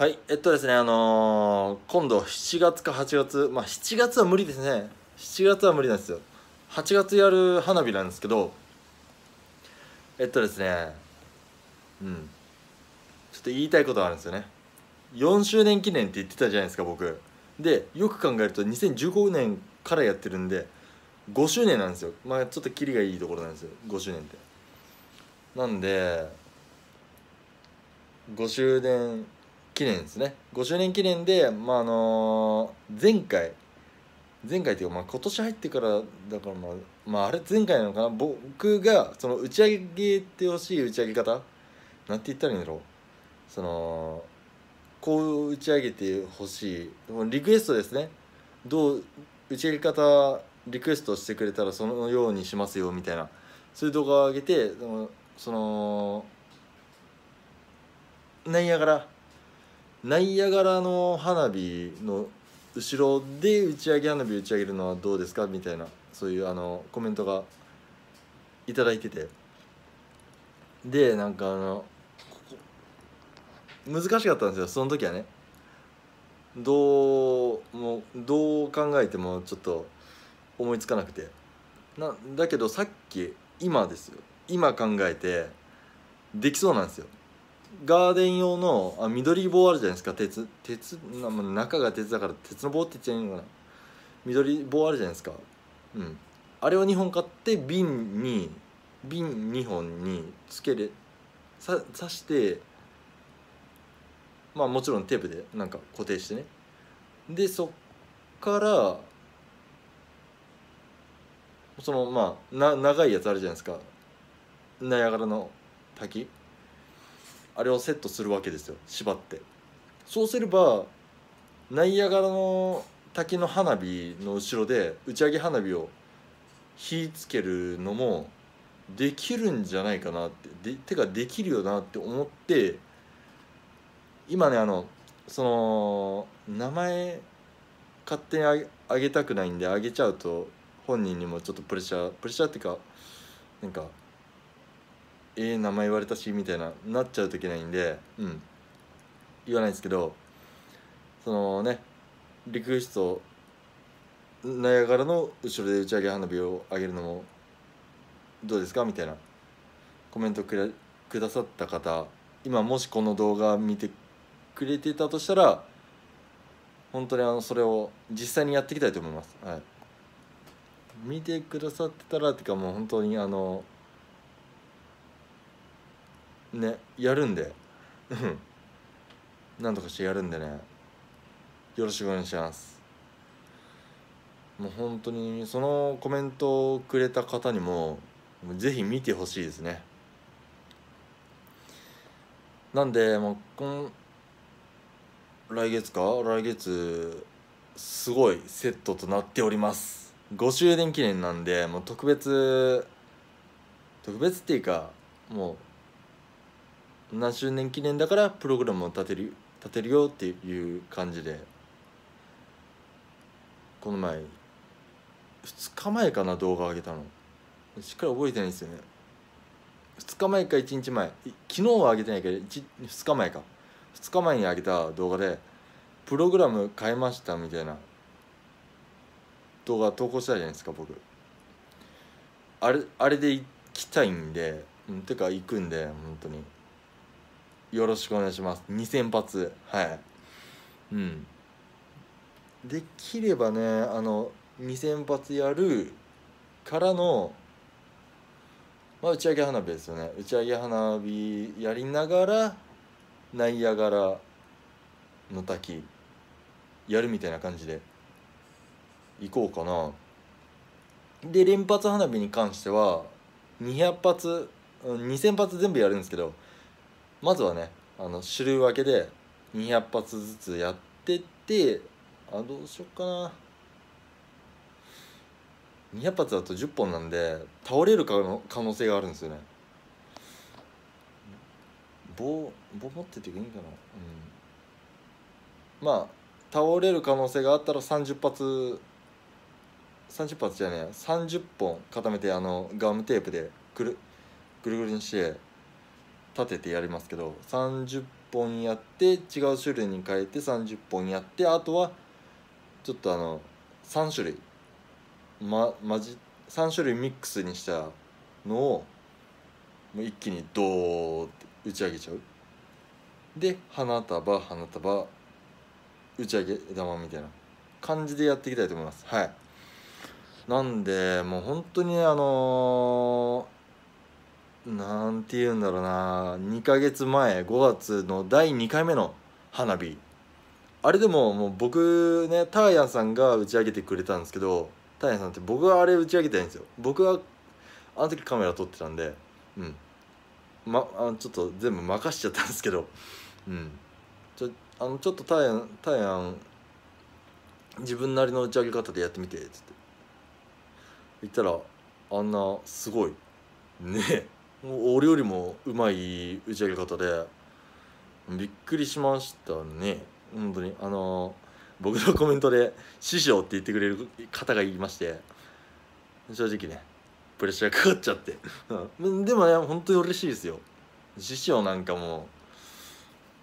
はい、えっとですね、あのー、今度7月か8月、まあ7月は無理ですね。7月は無理なんですよ。8月やる花火なんですけど、えっとですね、うん。ちょっと言いたいことがあるんですよね。4周年記念って言ってたじゃないですか、僕。で、よく考えると2015年からやってるんで、5周年なんですよ。まあちょっとキリがいいところなんですよ、5周年って。なんで、5周年、記念ですね5周年記念で、まああの前回前回っていうか、まあ、今年入ってからだからまあ、まあ、あれ前回なのかな僕がその打ち上げてほしい打ち上げ方なんて言ったらいいんだろうそのこう打ち上げてほしいリクエストですねどう打ち上げ方リクエストしてくれたらそのようにしますよみたいなそういう動画を上げてそのナイアガラナイアガラの花火の後ろで打ち上げ花火打ち上げるのはどうですかみたいなそういうあのコメントが頂いててでなんかあの難しかったんですよその時はねどうもうどう考えてもちょっと思いつかなくてなだけどさっき今ですよ今考えてできそうなんですよガーデン用のあ緑棒あるじゃないですか鉄鉄中が鉄だから鉄の棒って言っちゃいいのかな緑棒あるじゃないですかうんあれを2本買って瓶に瓶2本につけれさ刺してまあもちろんテープでなんか固定してねでそっからそのまあな長いやつあるじゃないですかナイアガラの滝あれをセットするわけですよ縛ってそうすればナイアガラの滝の花火の後ろで打ち上げ花火を火つけるのもできるんじゃないかなってでてかできるよなって思って今ねあのその名前勝手にあげたくないんであげちゃうと本人にもちょっとプレッシャープレッシャーっていうかなんかえー、名前言われたしみたいななっちゃうといけないんで、うん、言わないんですけどそのねリクエストナアガラの後ろで打ち上げ花火を上げるのもどうですかみたいなコメントくださった方今もしこの動画見てくれてたとしたら本当にあのそれを実際にやっていきたいと思います。はい、見てくださってたらっていうかもう本当にあのねやるんでうん何とかしてやるんでねよろしくお願いしますもう本当にそのコメントをくれた方にも是非見てほしいですねなんでもうこ来月か来月すごいセットとなっております5周年記念なんでもう特別特別っていうかもう何周年記念だからプログラムを立てる立てるよっていう感じでこの前2日前かな動画上げたのしっかり覚えてないんですよね2日前か1日前昨日は上げてないけど2日前か2日前に上げた動画でプログラム変えましたみたいな動画投稿したじゃないですか僕あれあれで行きたいんでてか行くんで本当によろしくお願いします2000発はいうんできればねあの2000発やるからのまあ打ち上げ花火ですよね打ち上げ花火やりながらナイアガラの滝やるみたいな感じで行こうかなで連発花火に関しては200発2000発全部やるんですけどまずはねあの種類分けで200発ずつやってってあどうしよっかな200発だと10本なんで倒れるかの可能性があるんですよね棒棒持ってていいんかなうんまあ倒れる可能性があったら30発30発じゃねえ30本固めてあのガムテープでくるぐるぐるにして立ててやりますけど30本やって違う種類に変えて30本やってあとはちょっとあの3種類ままじ3種類ミックスにしたのをもう一気にドーって打ち上げちゃうで花束花束打ち上げ玉みたいな感じでやっていきたいと思いますはいなんでもう本当にあのーなんて言うんだろうな2ヶ月前5月の第2回目の花火あれでももう僕ねターヤンさんが打ち上げてくれたんですけどターヤンさんって僕はあれ打ち上げてないんですよ僕はあの時カメラ撮ってたんでうんまあちょっと全部任しちゃったんですけどうんちょあのちょっとターヤンターヤン自分なりの打ち上げ方でやってみてっつって言ったらあんなすごいねえ俺よりもうまい打ち上げ方でびっくりしましたね本当にあの僕のコメントで「師匠」って言ってくれる方がいまして正直ねプレッシャーかかっちゃって でもね本当に嬉しいですよ師匠なんかもう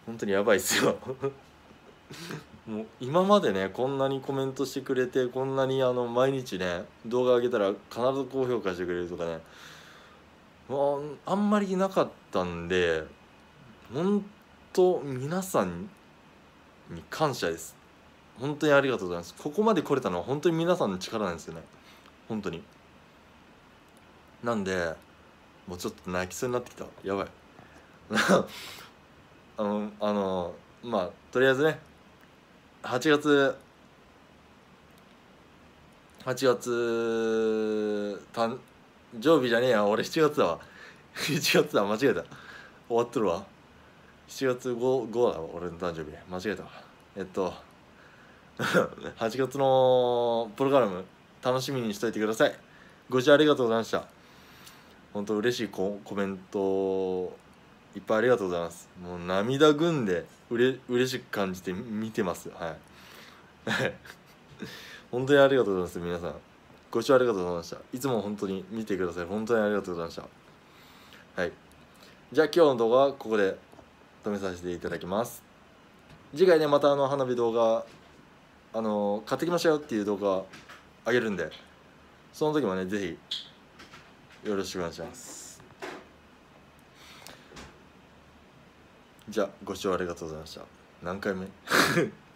本当にやばいっすよ もう今までねこんなにコメントしてくれてこんなにあの毎日ね動画上げたら必ず高評価してくれるとかねあんまりいなかったんで本当皆さんに感謝です本当にありがとうございますここまで来れたのは本当に皆さんの力なんですよね本当になんでもうちょっと泣きそうになってきたやばい あのあのまあとりあえずね8月8月たん常備じゃねえや俺7月だわ7 月だ間違えた終わっとるわ7月 5, 5だわ俺の誕生日間違えたわえっと8 月のプログラム楽しみにしといてくださいご視聴ありがとうございました本当嬉しいココメントいっぱいありがとうございますもう涙ぐんでうれ嬉しく感じて見てますはい 本当にありがとうございます皆さんご視聴ありがとうございましたいつも本当に見てください本当にありがとうございましたはいじゃあ今日の動画はここで止めさせていただきます次回ねまたあの花火動画あの買ってきましたよっていう動画あげるんでその時もねぜひ、よろしくお願いしますじゃあご視聴ありがとうございました何回目